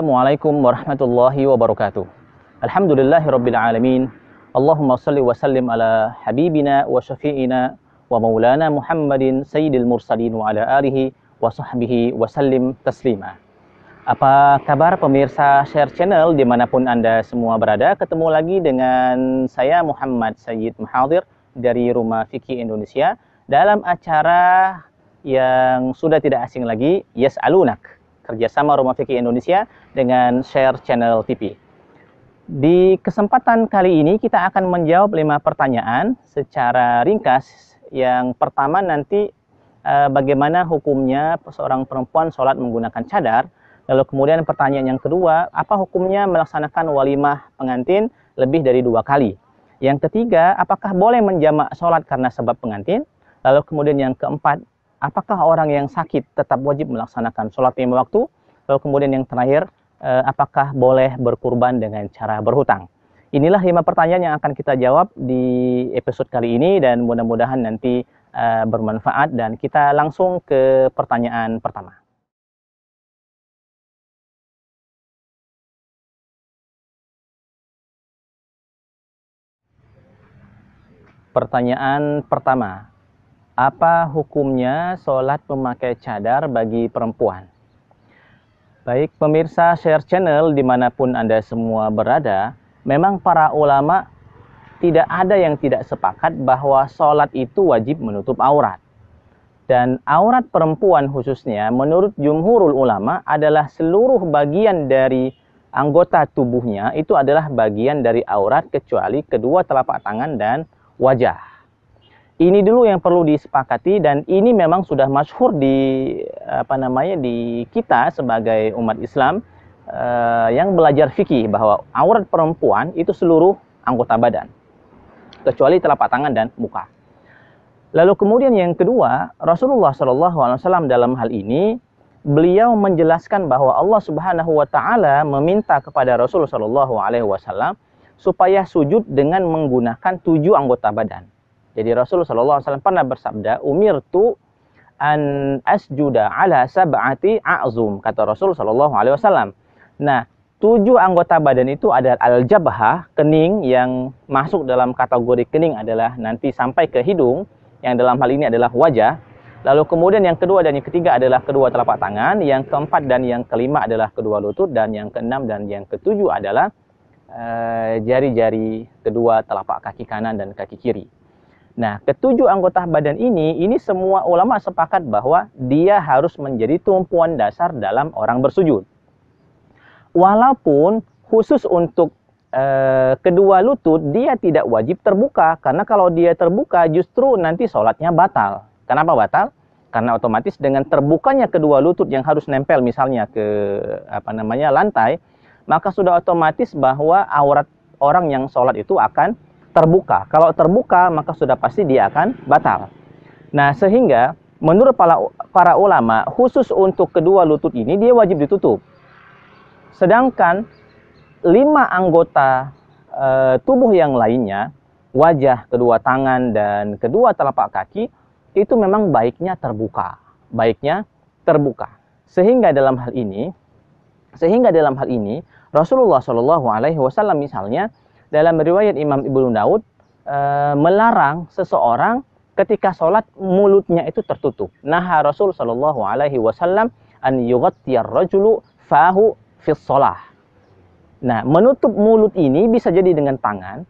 Assalamualaikum warahmatullahi wabarakatuh. Alhamdulillahirabbil alamin. Allahumma salli wa sallim ala habibina wa syafi'ina wa maulana Muhammadin sayyidil mursalin wa ala alihi wa sahbihi wa sallim taslima. Apa kabar pemirsa Share Channel dimanapun Anda semua berada? Ketemu lagi dengan saya Muhammad Sayyid Mahathir dari Rumah Fikih Indonesia dalam acara yang sudah tidak asing lagi, Yes Alunak kerjasama Rumah Fikih Indonesia dengan Share Channel TV. Di kesempatan kali ini kita akan menjawab lima pertanyaan secara ringkas. Yang pertama nanti eh, bagaimana hukumnya seorang perempuan sholat menggunakan cadar. Lalu kemudian pertanyaan yang kedua, apa hukumnya melaksanakan walimah pengantin lebih dari dua kali? Yang ketiga, apakah boleh menjamak sholat karena sebab pengantin? Lalu kemudian yang keempat, apakah orang yang sakit tetap wajib melaksanakan sholat lima waktu? Lalu kemudian yang terakhir, eh, apakah boleh berkurban dengan cara berhutang? Inilah lima pertanyaan yang akan kita jawab di episode kali ini dan mudah-mudahan nanti eh, bermanfaat dan kita langsung ke pertanyaan pertama. Pertanyaan pertama, apa hukumnya sholat memakai cadar bagi perempuan? Baik pemirsa share channel dimanapun Anda semua berada, memang para ulama tidak ada yang tidak sepakat bahwa sholat itu wajib menutup aurat. Dan aurat perempuan khususnya menurut jumhurul ulama adalah seluruh bagian dari anggota tubuhnya itu adalah bagian dari aurat kecuali kedua telapak tangan dan wajah ini dulu yang perlu disepakati dan ini memang sudah masyhur di apa namanya di kita sebagai umat Islam uh, yang belajar fikih bahwa aurat perempuan itu seluruh anggota badan kecuali telapak tangan dan muka. Lalu kemudian yang kedua, Rasulullah SAW dalam hal ini beliau menjelaskan bahwa Allah Subhanahu wa taala meminta kepada Rasulullah Shallallahu alaihi wasallam supaya sujud dengan menggunakan tujuh anggota badan jadi Rasulullah sallallahu alaihi wasallam pernah bersabda, "Umirtu an asjuda ala sab'ati a'zum." Kata Rasulullah sallallahu alaihi wasallam. Nah, tujuh anggota badan itu adalah al jabha kening yang masuk dalam kategori kening adalah nanti sampai ke hidung, yang dalam hal ini adalah wajah. Lalu kemudian yang kedua dan yang ketiga adalah kedua telapak tangan, yang keempat dan yang kelima adalah kedua lutut dan yang keenam dan yang ketujuh adalah eh, jari-jari uh, kedua telapak kaki kanan dan kaki kiri. Nah, ketujuh anggota badan ini, ini semua ulama sepakat bahwa dia harus menjadi tumpuan dasar dalam orang bersujud. Walaupun khusus untuk e, kedua lutut, dia tidak wajib terbuka. Karena kalau dia terbuka, justru nanti sholatnya batal. Kenapa batal? Karena otomatis dengan terbukanya kedua lutut yang harus nempel misalnya ke apa namanya lantai, maka sudah otomatis bahwa aurat orang yang sholat itu akan terbuka. Kalau terbuka, maka sudah pasti dia akan batal. Nah, sehingga menurut para, para ulama, khusus untuk kedua lutut ini, dia wajib ditutup. Sedangkan lima anggota e, tubuh yang lainnya, wajah, kedua tangan, dan kedua telapak kaki, itu memang baiknya terbuka. Baiknya terbuka. Sehingga dalam hal ini, sehingga dalam hal ini, Rasulullah Shallallahu Alaihi Wasallam misalnya dalam riwayat Imam Ibnu Daud e, melarang seseorang ketika sholat mulutnya itu tertutup. Nah Rasul Shallallahu Alaihi Wasallam an yugatiyar rajulu fahu fi sholah. Nah menutup mulut ini bisa jadi dengan tangan,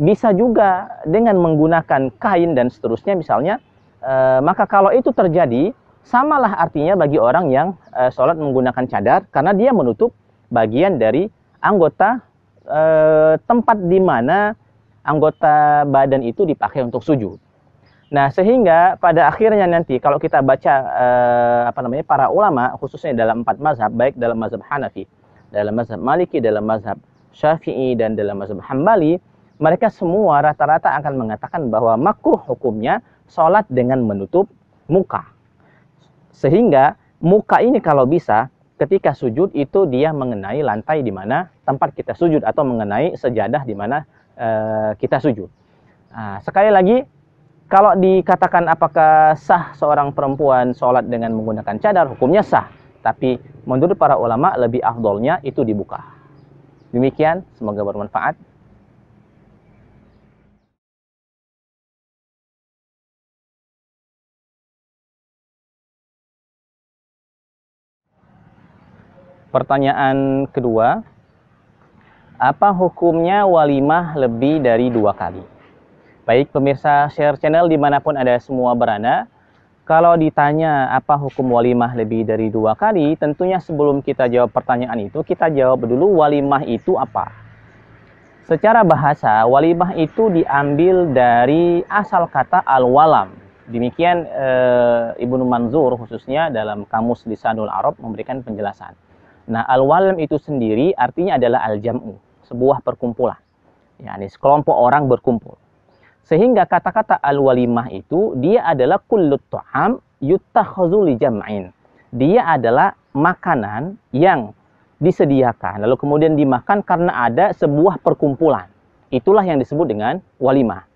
bisa juga dengan menggunakan kain dan seterusnya misalnya. E, maka kalau itu terjadi samalah artinya bagi orang yang e, sholat menggunakan cadar karena dia menutup bagian dari anggota e, tempat di mana anggota badan itu dipakai untuk sujud. Nah, sehingga pada akhirnya nanti kalau kita baca e, apa namanya para ulama khususnya dalam empat mazhab, baik dalam mazhab Hanafi, dalam mazhab Maliki, dalam mazhab Syafi'i dan dalam mazhab Hambali, mereka semua rata-rata akan mengatakan bahwa makruh hukumnya sholat dengan menutup muka. Sehingga muka ini kalau bisa ketika sujud itu dia mengenai lantai di mana tempat kita sujud atau mengenai sejadah di mana e, kita sujud. Nah, sekali lagi, kalau dikatakan apakah sah seorang perempuan sholat dengan menggunakan cadar, hukumnya sah. Tapi menurut para ulama lebih afdolnya itu dibuka. Demikian, semoga bermanfaat. Pertanyaan kedua, apa hukumnya walimah lebih dari dua kali? Baik pemirsa share channel dimanapun ada semua berada, kalau ditanya apa hukum walimah lebih dari dua kali, tentunya sebelum kita jawab pertanyaan itu, kita jawab dulu walimah itu apa. Secara bahasa, walimah itu diambil dari asal kata al-walam. Demikian e, Ibnu Manzur khususnya dalam kamus Lisanul Arab memberikan penjelasan. Nah, al-walam itu sendiri artinya adalah al-jam'u, sebuah perkumpulan. ya yakni sekelompok orang berkumpul. Sehingga kata-kata al-walimah itu dia adalah kullu ta'am yuttakhadhu li jam'in. Dia adalah makanan yang disediakan lalu kemudian dimakan karena ada sebuah perkumpulan. Itulah yang disebut dengan walimah.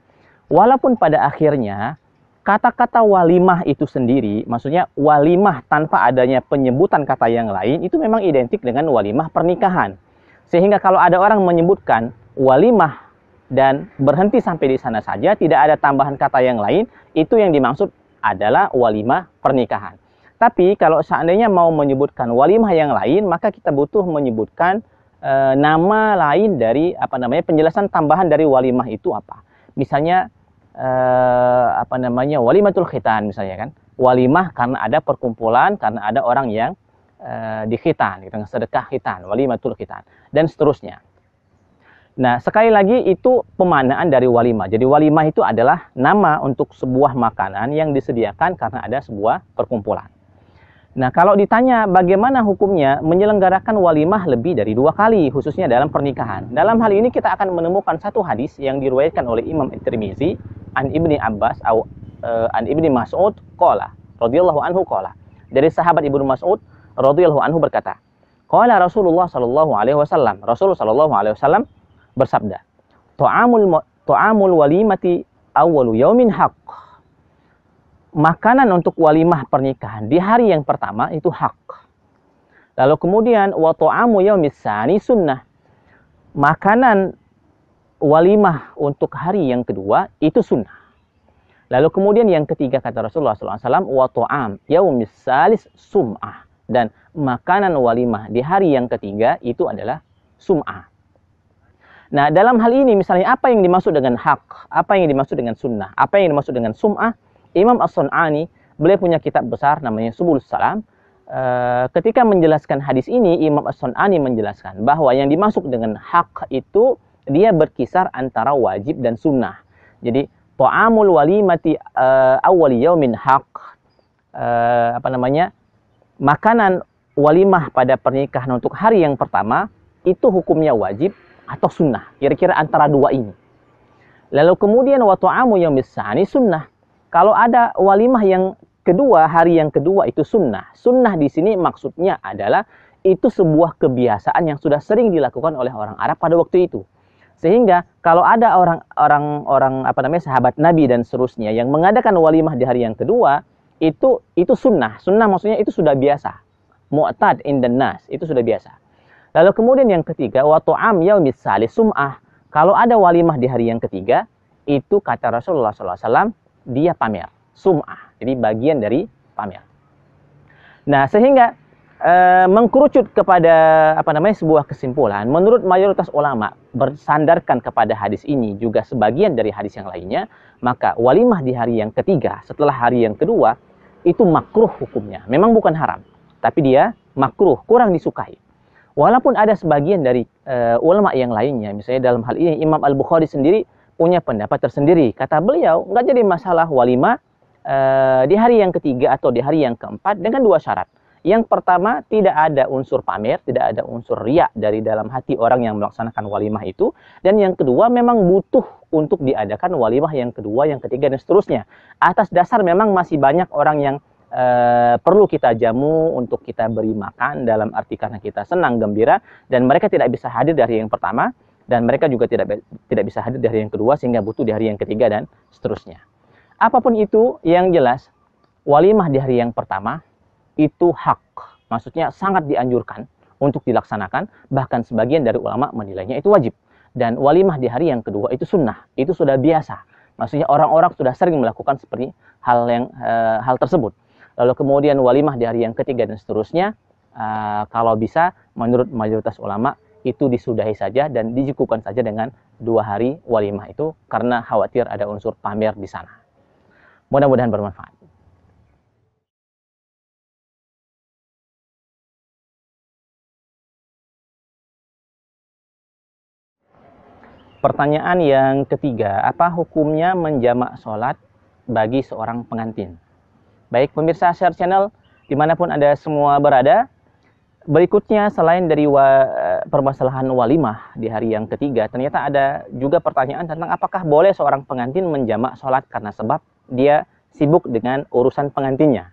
Walaupun pada akhirnya kata-kata walimah itu sendiri, maksudnya walimah tanpa adanya penyebutan kata yang lain itu memang identik dengan walimah pernikahan. Sehingga kalau ada orang menyebutkan walimah dan berhenti sampai di sana saja, tidak ada tambahan kata yang lain, itu yang dimaksud adalah walimah pernikahan. Tapi kalau seandainya mau menyebutkan walimah yang lain, maka kita butuh menyebutkan e, nama lain dari apa namanya penjelasan tambahan dari walimah itu apa. Misalnya eh, apa namanya walimatul khitan misalnya kan walimah karena ada perkumpulan karena ada orang yang eh, di khitan gitu sedekah khitan walimatul khitan dan seterusnya nah sekali lagi itu pemanaan dari walimah jadi walimah itu adalah nama untuk sebuah makanan yang disediakan karena ada sebuah perkumpulan Nah, kalau ditanya bagaimana hukumnya menyelenggarakan walimah lebih dari dua kali, khususnya dalam pernikahan. Dalam hal ini kita akan menemukan satu hadis yang diriwayatkan oleh Imam tirmizi an Ibni Abbas atau uh, eh, an Ibni Mas'ud qala radhiyallahu anhu qala. Dari sahabat Ibnu Mas'ud radhiyallahu anhu berkata, "Qala Rasulullah sallallahu alaihi wasallam, Rasulullah sallallahu alaihi wasallam bersabda, "Ta'amul tu'amul walimati awwalu yaumin haqq." makanan untuk walimah pernikahan di hari yang pertama itu hak. Lalu kemudian wa ta'amu yaumisani sunnah. Makanan walimah untuk hari yang kedua itu sunnah. Lalu kemudian yang ketiga kata Rasulullah SAW wa ta'am yaumis salis sum'ah. Dan makanan walimah di hari yang ketiga itu adalah sum'ah. Nah, dalam hal ini misalnya apa yang dimaksud dengan hak? Apa yang dimaksud dengan sunnah? Apa yang dimaksud dengan sum'ah? Imam As-Sun'ani beliau punya kitab besar namanya Subul Salam. E, ketika menjelaskan hadis ini, Imam As-Sun'ani menjelaskan bahwa yang dimasuk dengan hak itu dia berkisar antara wajib dan sunnah. Jadi ta'amul walimati e, eh, awal yaumin hak e, eh, apa namanya? makanan walimah pada pernikahan untuk hari yang pertama itu hukumnya wajib atau sunnah. Kira-kira antara dua ini. Lalu kemudian wa ta'amu yaumis sunnah kalau ada walimah yang kedua, hari yang kedua itu sunnah. Sunnah di sini maksudnya adalah itu sebuah kebiasaan yang sudah sering dilakukan oleh orang Arab pada waktu itu. Sehingga kalau ada orang-orang orang apa namanya sahabat Nabi dan seterusnya yang mengadakan walimah di hari yang kedua, itu itu sunnah. Sunnah maksudnya itu sudah biasa. Mu'tad in the nas, itu sudah biasa. Lalu kemudian yang ketiga, wa tu'am yaumis sum'ah. Kalau ada walimah di hari yang ketiga, itu kata Rasulullah SAW, dia pamer, sum'ah. Jadi bagian dari pamer. Nah, sehingga e, mengkerucut kepada apa namanya sebuah kesimpulan, menurut mayoritas ulama bersandarkan kepada hadis ini juga sebagian dari hadis yang lainnya, maka walimah di hari yang ketiga setelah hari yang kedua itu makruh hukumnya. Memang bukan haram, tapi dia makruh, kurang disukai. Walaupun ada sebagian dari e, ulama yang lainnya, misalnya dalam hal ini Imam Al-Bukhari sendiri punya pendapat tersendiri. Kata beliau, nggak jadi masalah walima e, eh, di hari yang ketiga atau di hari yang keempat dengan dua syarat. Yang pertama, tidak ada unsur pamer, tidak ada unsur riak dari dalam hati orang yang melaksanakan walimah itu. Dan yang kedua, memang butuh untuk diadakan walimah yang kedua, yang ketiga, dan seterusnya. Atas dasar memang masih banyak orang yang e, perlu kita jamu untuk kita beri makan dalam arti karena kita senang, gembira, dan mereka tidak bisa hadir dari yang pertama dan mereka juga tidak tidak bisa hadir di hari yang kedua sehingga butuh di hari yang ketiga dan seterusnya. Apapun itu yang jelas walimah di hari yang pertama itu hak. Maksudnya sangat dianjurkan untuk dilaksanakan bahkan sebagian dari ulama menilainya itu wajib. Dan walimah di hari yang kedua itu sunnah, itu sudah biasa. Maksudnya orang-orang sudah sering melakukan seperti hal yang e, hal tersebut. Lalu kemudian walimah di hari yang ketiga dan seterusnya e, kalau bisa menurut mayoritas ulama itu disudahi saja dan dicukupkan saja dengan dua hari walimah itu karena khawatir ada unsur pamer di sana. Mudah-mudahan bermanfaat. Pertanyaan yang ketiga, apa hukumnya menjamak sholat bagi seorang pengantin? Baik pemirsa share channel dimanapun Anda semua berada, Berikutnya selain dari wa, eh, permasalahan walimah di hari yang ketiga, ternyata ada juga pertanyaan tentang apakah boleh seorang pengantin menjamak sholat karena sebab dia sibuk dengan urusan pengantinnya.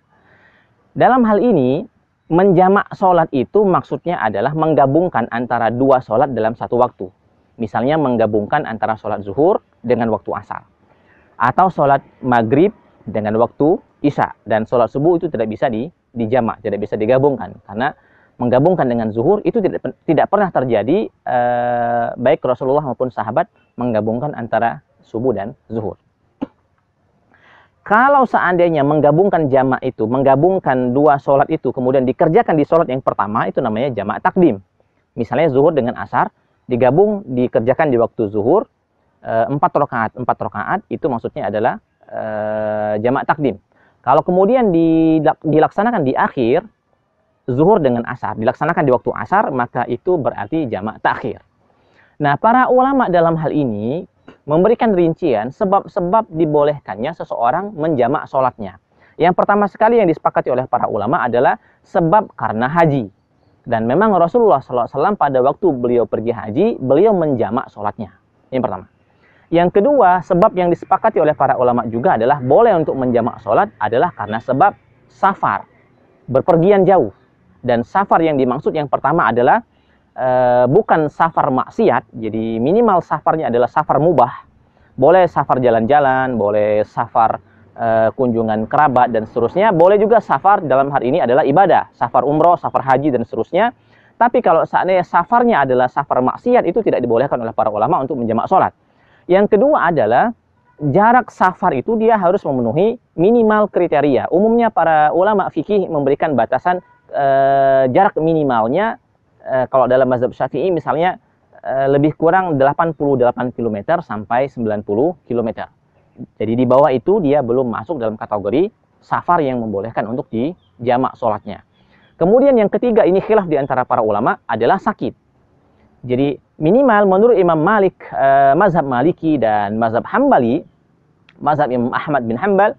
Dalam hal ini, menjamak sholat itu maksudnya adalah menggabungkan antara dua sholat dalam satu waktu. Misalnya menggabungkan antara sholat zuhur dengan waktu asar. Atau sholat maghrib dengan waktu isya. Dan sholat subuh itu tidak bisa di, dijamak, tidak bisa digabungkan. Karena menggabungkan dengan zuhur itu tidak tidak pernah terjadi eh, baik Rasulullah maupun sahabat menggabungkan antara subuh dan zuhur. Kalau seandainya menggabungkan jamak itu, menggabungkan dua sholat itu, kemudian dikerjakan di sholat yang pertama, itu namanya jamak takdim. Misalnya zuhur dengan asar, digabung, dikerjakan di waktu zuhur, eh, empat rakaat, empat rakaat itu maksudnya adalah e, jamak takdim. Kalau kemudian dilaksanakan di akhir, zuhur dengan asar dilaksanakan di waktu asar maka itu berarti jamak takhir. Nah, para ulama dalam hal ini memberikan rincian sebab-sebab dibolehkannya seseorang menjamak sholatnya. Yang pertama sekali yang disepakati oleh para ulama adalah sebab karena haji. Dan memang Rasulullah SAW pada waktu beliau pergi haji, beliau menjamak sholatnya. yang pertama. Yang kedua, sebab yang disepakati oleh para ulama juga adalah boleh untuk menjamak sholat adalah karena sebab safar, berpergian jauh. Dan safar yang dimaksud yang pertama adalah e, bukan safar maksiat, jadi minimal safarnya adalah safar mubah. Boleh safar jalan-jalan, boleh safar e, kunjungan kerabat dan seterusnya. Boleh juga safar dalam hari ini adalah ibadah, safar umroh, safar haji dan seterusnya. Tapi kalau saatnya safarnya adalah safar maksiat itu tidak dibolehkan oleh para ulama untuk menjamak sholat. Yang kedua adalah jarak safar itu dia harus memenuhi minimal kriteria. Umumnya para ulama fikih memberikan batasan eh, jarak minimalnya eh, kalau dalam mazhab Syafi'i misalnya eh, lebih kurang 88 km sampai 90 km. Jadi di bawah itu dia belum masuk dalam kategori safar yang membolehkan untuk di jamak sholatnya. Kemudian yang ketiga ini khilaf di antara para ulama adalah sakit. Jadi minimal menurut Imam Malik, e, mazhab Maliki dan mazhab Hambali, mazhab Imam Ahmad bin Hambal,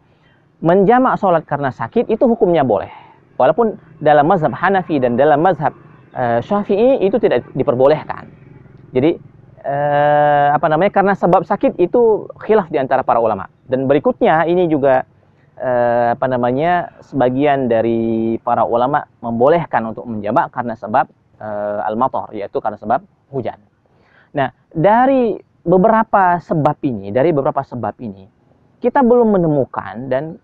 menjamak sholat karena sakit itu hukumnya boleh. Walaupun dalam mazhab Hanafi dan dalam mazhab uh, Syafi'i itu tidak diperbolehkan. Jadi uh, apa namanya karena sebab sakit itu khilaf di antara para ulama. Dan berikutnya ini juga eh, apa namanya sebagian dari para ulama membolehkan untuk menjamak karena sebab al-matar yaitu karena sebab hujan. Nah, dari beberapa sebab ini, dari beberapa sebab ini kita belum menemukan dan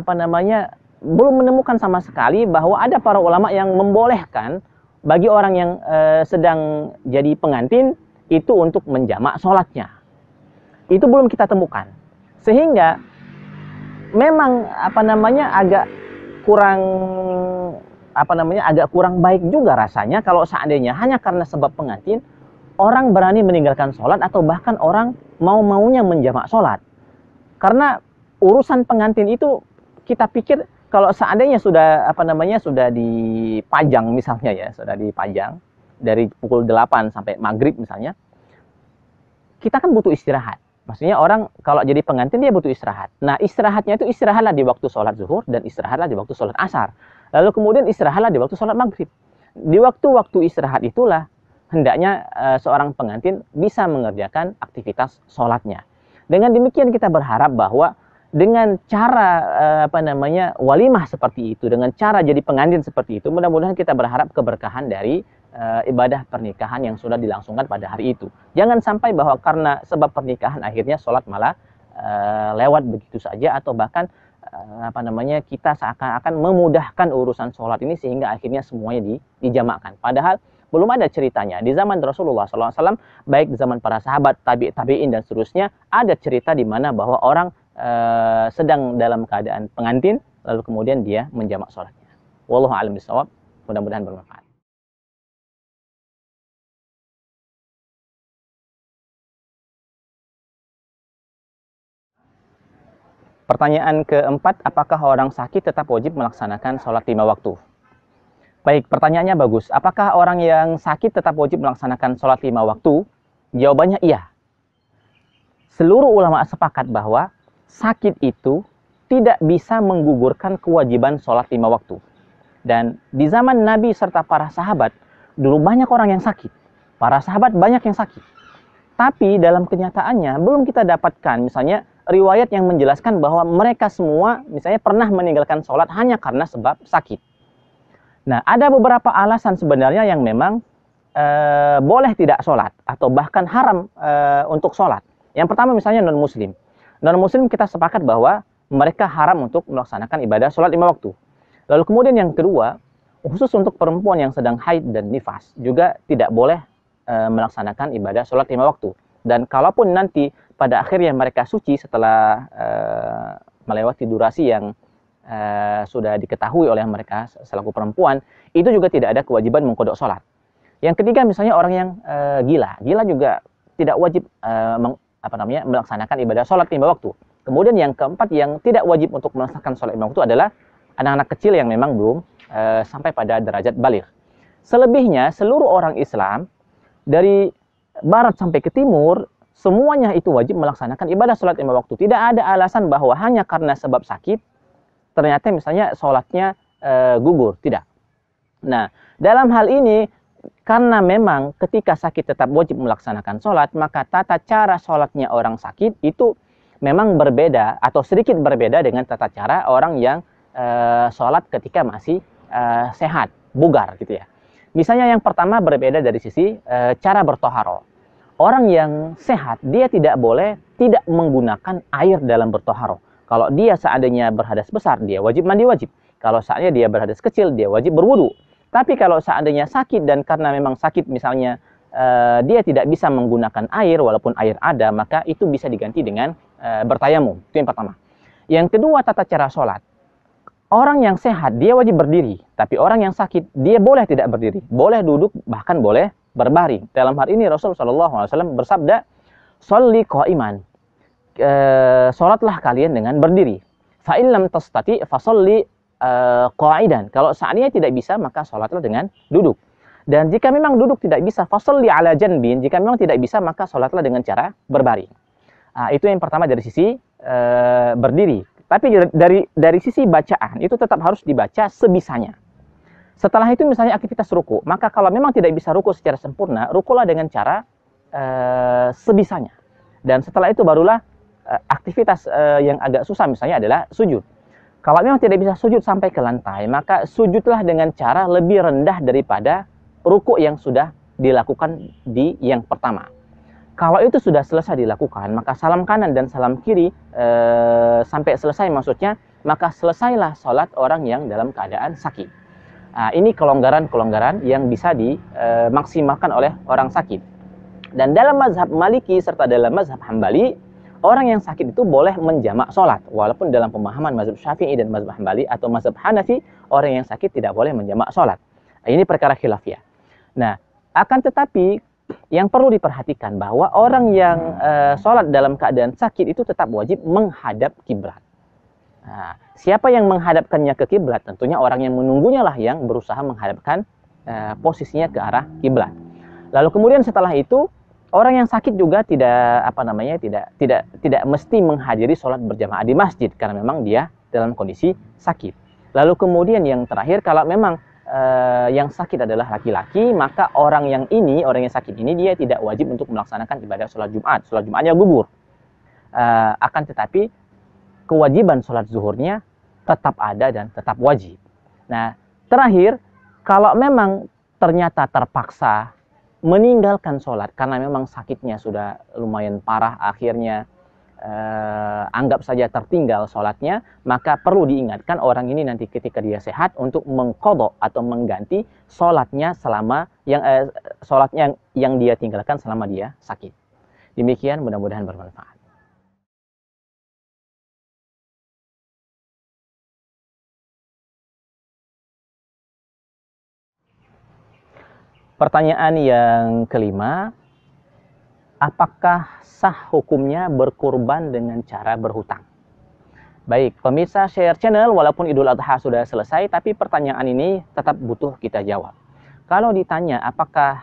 apa namanya belum menemukan sama sekali bahwa ada para ulama yang membolehkan bagi orang yang e, sedang jadi pengantin itu untuk menjamak sholatnya. Itu belum kita temukan. Sehingga memang apa namanya agak kurang apa namanya agak kurang baik juga rasanya kalau seandainya hanya karena sebab pengantin orang berani meninggalkan sholat atau bahkan orang mau maunya menjamak sholat karena urusan pengantin itu kita pikir kalau seandainya sudah apa namanya sudah dipajang misalnya ya, sudah dipajang dari pukul 8 sampai maghrib misalnya, kita kan butuh istirahat. Maksudnya orang kalau jadi pengantin dia butuh istirahat. Nah istirahatnya itu istirahatlah di waktu sholat zuhur dan istirahatlah di waktu sholat asar. Lalu kemudian istirahatlah di waktu sholat maghrib. Di waktu-waktu istirahat itulah hendaknya e, seorang pengantin bisa mengerjakan aktivitas sholatnya. Dengan demikian kita berharap bahwa dengan cara eh, apa namanya walimah seperti itu, dengan cara jadi pengantin seperti itu, mudah-mudahan kita berharap keberkahan dari uh, ibadah pernikahan yang sudah dilangsungkan pada hari itu. Jangan sampai bahwa karena sebab pernikahan akhirnya sholat malah uh, lewat begitu saja atau bahkan apa namanya kita seakan-akan memudahkan urusan sholat ini sehingga akhirnya semuanya di, dijamakkan. Padahal belum ada ceritanya. Di zaman Rasulullah SAW, baik di zaman para sahabat, tabi tabiin dan seterusnya, ada cerita di mana bahwa orang e, sedang dalam keadaan pengantin, lalu kemudian dia menjamak sholatnya. Wallahu a'lam bishawab. Mudah-mudahan bermanfaat. Pertanyaan keempat, apakah orang sakit tetap wajib melaksanakan sholat lima waktu? Baik, pertanyaannya bagus. Apakah orang yang sakit tetap wajib melaksanakan sholat lima waktu? Jawabannya iya. Seluruh ulama sepakat bahwa sakit itu tidak bisa menggugurkan kewajiban sholat lima waktu. Dan di zaman Nabi serta para sahabat, dulu banyak orang yang sakit. Para sahabat banyak yang sakit. Tapi dalam kenyataannya belum kita dapatkan misalnya riwayat yang menjelaskan bahwa mereka semua misalnya pernah meninggalkan sholat hanya karena sebab sakit Nah, ada beberapa alasan sebenarnya yang memang e, boleh tidak sholat atau bahkan haram e, untuk sholat. Yang pertama misalnya non muslim. Non muslim kita sepakat bahwa mereka haram untuk melaksanakan ibadah sholat lima waktu. Lalu kemudian yang kedua, khusus untuk perempuan yang sedang haid dan nifas juga tidak boleh e, melaksanakan ibadah sholat lima waktu. Dan kalaupun nanti pada akhirnya mereka suci setelah e, melewati durasi yang Eh, sudah diketahui oleh mereka selaku perempuan, itu juga tidak ada kewajiban mengkodok sholat. Yang ketiga misalnya orang yang e, gila, gila juga tidak wajib e, meng, apa namanya melaksanakan ibadah sholat lima waktu. Kemudian yang keempat yang tidak wajib untuk melaksanakan sholat lima waktu adalah anak-anak kecil yang memang belum e, sampai pada derajat balik. Selebihnya seluruh orang Islam dari barat sampai ke timur semuanya itu wajib melaksanakan ibadah sholat lima waktu. Tidak ada alasan bahwa hanya karena sebab sakit ternyata misalnya sholatnya e, gugur tidak nah dalam hal ini karena memang ketika sakit tetap wajib melaksanakan sholat maka tata cara sholatnya orang sakit itu memang berbeda atau sedikit berbeda dengan tata cara orang yang e, sholat ketika masih e, sehat, bugar gitu ya. Misalnya yang pertama berbeda dari sisi e, cara bertoharo. Orang yang sehat dia tidak boleh tidak menggunakan air dalam bertoharo. Kalau dia seandainya berhadas besar, dia wajib mandi wajib. Kalau saatnya dia berhadas kecil, dia wajib berwudu. Tapi kalau seandainya sakit dan karena memang sakit misalnya uh, dia tidak bisa menggunakan air walaupun air ada, maka itu bisa diganti dengan uh, bertayamum. Itu yang pertama. Yang kedua tata cara sholat. Orang yang sehat dia wajib berdiri, tapi orang yang sakit dia boleh tidak berdiri, boleh duduk bahkan boleh berbaring. Dalam hal ini Rasulullah saw bersabda, "Sholli iman e, sholatlah kalian dengan berdiri. Fa'ilam tastati fasolli e, eh, qa'idan. Kalau saatnya tidak bisa, maka sholatlah dengan duduk. Dan jika memang duduk tidak bisa, fasolli ala janbin. Jika memang tidak bisa, maka sholatlah dengan cara berbaring. Nah, itu yang pertama dari sisi e, berdiri. Tapi dari dari sisi bacaan itu tetap harus dibaca sebisanya. Setelah itu misalnya aktivitas ruku, maka kalau memang tidak bisa ruku secara sempurna, rukulah dengan cara e, sebisanya. Dan setelah itu barulah Eh, aktivitas eh, yang agak susah misalnya adalah sujud. Kalau memang tidak bisa sujud sampai ke lantai, maka sujudlah dengan cara lebih rendah daripada ruku yang sudah dilakukan di yang pertama. Kalau itu sudah selesai dilakukan, maka salam kanan dan salam kiri e, sampai selesai maksudnya, maka selesailah sholat orang yang dalam keadaan sakit. Nah, ini kelonggaran-kelonggaran yang bisa dimaksimalkan oleh orang sakit. Dan dalam mazhab Maliki serta dalam mazhab Hambali, orang yang sakit itu boleh menjamak sholat. Walaupun dalam pemahaman mazhab syafi'i dan mazhab hambali atau mazhab hanafi, orang yang sakit tidak boleh menjamak sholat. Ini perkara khilafiyah. Nah, akan tetapi yang perlu diperhatikan bahwa orang yang e, sholat dalam keadaan sakit itu tetap wajib menghadap kiblat. Nah, siapa yang menghadapkannya ke kiblat? Tentunya orang yang menunggunya lah yang berusaha menghadapkan e, posisinya ke arah kiblat. Lalu kemudian setelah itu orang yang sakit juga tidak apa namanya tidak tidak tidak mesti menghadiri sholat berjamaah di masjid karena memang dia dalam kondisi sakit. Lalu kemudian yang terakhir kalau memang eh, yang sakit adalah laki-laki maka orang yang ini orang yang sakit ini dia tidak wajib untuk melaksanakan ibadah sholat Jumat. Sholat Jumatnya gugur. Eh, akan tetapi kewajiban sholat zuhurnya tetap ada dan tetap wajib. Nah terakhir kalau memang ternyata terpaksa meninggalkan sholat karena memang sakitnya sudah lumayan parah akhirnya eh, anggap saja tertinggal sholatnya maka perlu diingatkan orang ini nanti ketika dia sehat untuk mengkodok atau mengganti sholatnya selama yang eh, sholatnya yang, yang dia tinggalkan selama dia sakit demikian mudah-mudahan bermanfaat Pertanyaan yang kelima, apakah sah hukumnya berkurban dengan cara berhutang? Baik, pemirsa share channel walaupun Idul Adha sudah selesai, tapi pertanyaan ini tetap butuh kita jawab. Kalau ditanya apakah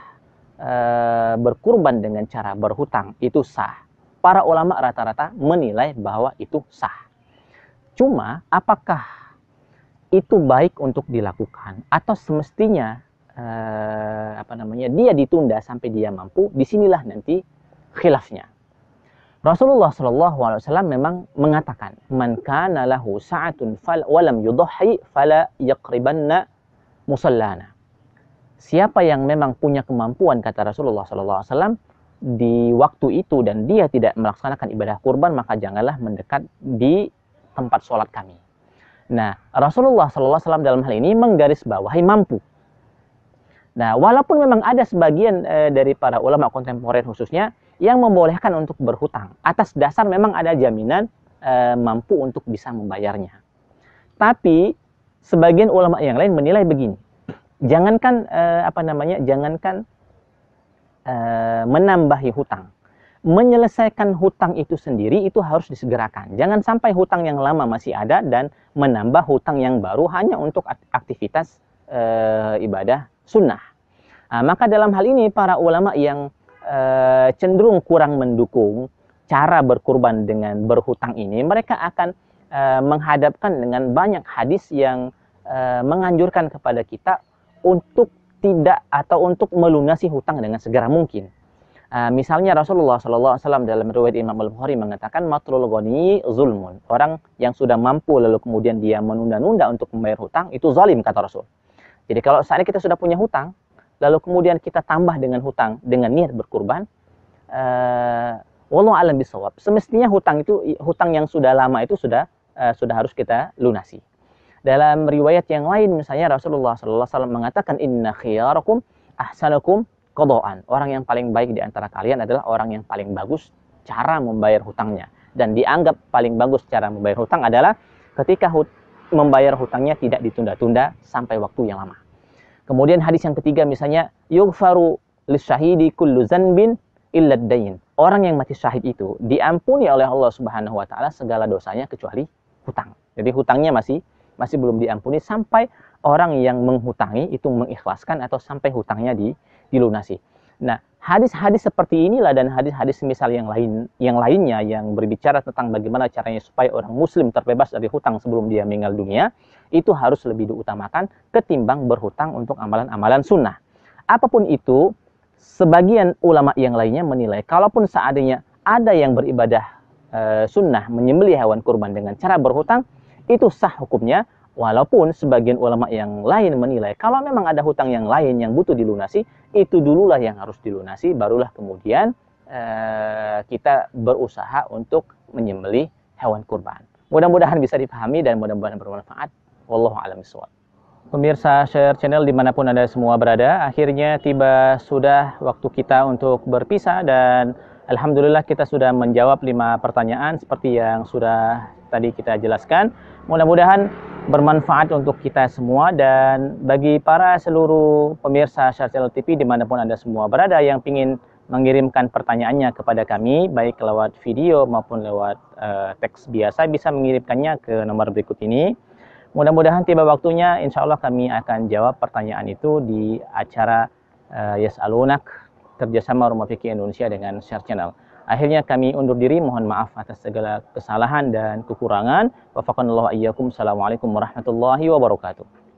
e, eh, berkurban dengan cara berhutang itu sah, para ulama rata-rata menilai bahwa itu sah. Cuma apakah itu baik untuk dilakukan atau semestinya Eh, apa namanya dia ditunda sampai dia mampu, disinilah nanti khilafnya. Rasulullah Shallallahu Alaihi Wasallam memang mengatakan, man kana lahu saatun fal walam yudhi fala yakribanna musallana. Siapa yang memang punya kemampuan kata Rasulullah Shallallahu Alaihi Wasallam di waktu itu dan dia tidak melaksanakan ibadah kurban maka janganlah mendekat di tempat sholat kami. Nah Rasulullah Shallallahu Alaihi Wasallam dalam hal ini menggarisbawahi mampu Nah, walaupun memang ada sebagian e, dari para ulama kontemporer khususnya yang membolehkan untuk berhutang atas dasar memang ada jaminan e, mampu untuk bisa membayarnya. Tapi sebagian ulama yang lain menilai begini. Jangankan e, apa namanya? Jangankan e, menambahi hutang. Menyelesaikan hutang itu sendiri itu harus disegerakan. Jangan sampai hutang yang lama masih ada dan menambah hutang yang baru hanya untuk aktivitas e, ibadah sunnah. Nah, maka dalam hal ini para ulama yang e, cenderung kurang mendukung cara berkurban dengan berhutang ini, mereka akan e, menghadapkan dengan banyak hadis yang e, menganjurkan kepada kita untuk tidak atau untuk melunasi hutang dengan segera mungkin. Uh, misalnya Rasulullah Sallallahu Alaihi Wasallam dalam riwayat Imam Al-Bukhari mengatakan matrul goni zulmun. Orang yang sudah mampu lalu kemudian dia menunda-nunda untuk membayar hutang itu zalim kata Rasul. Jadi kalau saat ini kita sudah punya hutang, lalu kemudian kita tambah dengan hutang dengan niat berkurban, uh, eh, walau alam bisawab. Semestinya hutang itu hutang yang sudah lama itu sudah uh, sudah harus kita lunasi. Dalam riwayat yang lain misalnya Rasulullah SAW mengatakan inna khiyarakum ahsanakum kodoan. Orang yang paling baik di antara kalian adalah orang yang paling bagus cara membayar hutangnya. Dan dianggap paling bagus cara membayar hutang adalah ketika hut membayar hutangnya tidak ditunda-tunda sampai waktu yang lama. Kemudian hadis yang ketiga misalnya yughfaru lisyahidi kullu zanbin illa dain. Orang yang mati syahid itu diampuni oleh Allah Subhanahu wa taala segala dosanya kecuali hutang. Jadi hutangnya masih masih belum diampuni sampai orang yang menghutangi itu mengikhlaskan atau sampai hutangnya dilunasi. Nah, hadis-hadis seperti inilah dan hadis-hadis misal yang lain yang lainnya yang berbicara tentang bagaimana caranya supaya orang muslim terbebas dari hutang sebelum dia meninggal dunia itu harus lebih diutamakan ketimbang berhutang untuk amalan-amalan sunnah apapun itu sebagian ulama yang lainnya menilai kalaupun seadanya ada yang beribadah eh, sunnah menyembelih hewan kurban dengan cara berhutang itu sah hukumnya Walaupun sebagian ulama yang lain menilai kalau memang ada hutang yang lain yang butuh dilunasi, itu dululah yang harus dilunasi, barulah kemudian eh, kita berusaha untuk menyembelih hewan kurban. Mudah-mudahan bisa dipahami dan mudah-mudahan bermanfaat. Wallahu a'lam bishawab. Pemirsa Share Channel dimanapun Anda semua berada, akhirnya tiba sudah waktu kita untuk berpisah dan Alhamdulillah kita sudah menjawab lima pertanyaan seperti yang sudah tadi kita jelaskan. Mudah-mudahan bermanfaat untuk kita semua dan bagi para seluruh pemirsa Channel TV dimanapun Anda semua berada yang ingin mengirimkan pertanyaannya kepada kami baik lewat video maupun lewat uh, teks biasa bisa mengirimkannya ke nomor berikut ini. Mudah-mudahan tiba waktunya insya Allah kami akan jawab pertanyaan itu di acara uh, Yes Alunak kerjasama Rumah Fikih Indonesia dengan Share Channel. Akhirnya kami undur diri, mohon maaf atas segala kesalahan dan kekurangan. Wafakanallahu ayyakum. Assalamualaikum warahmatullahi wabarakatuh.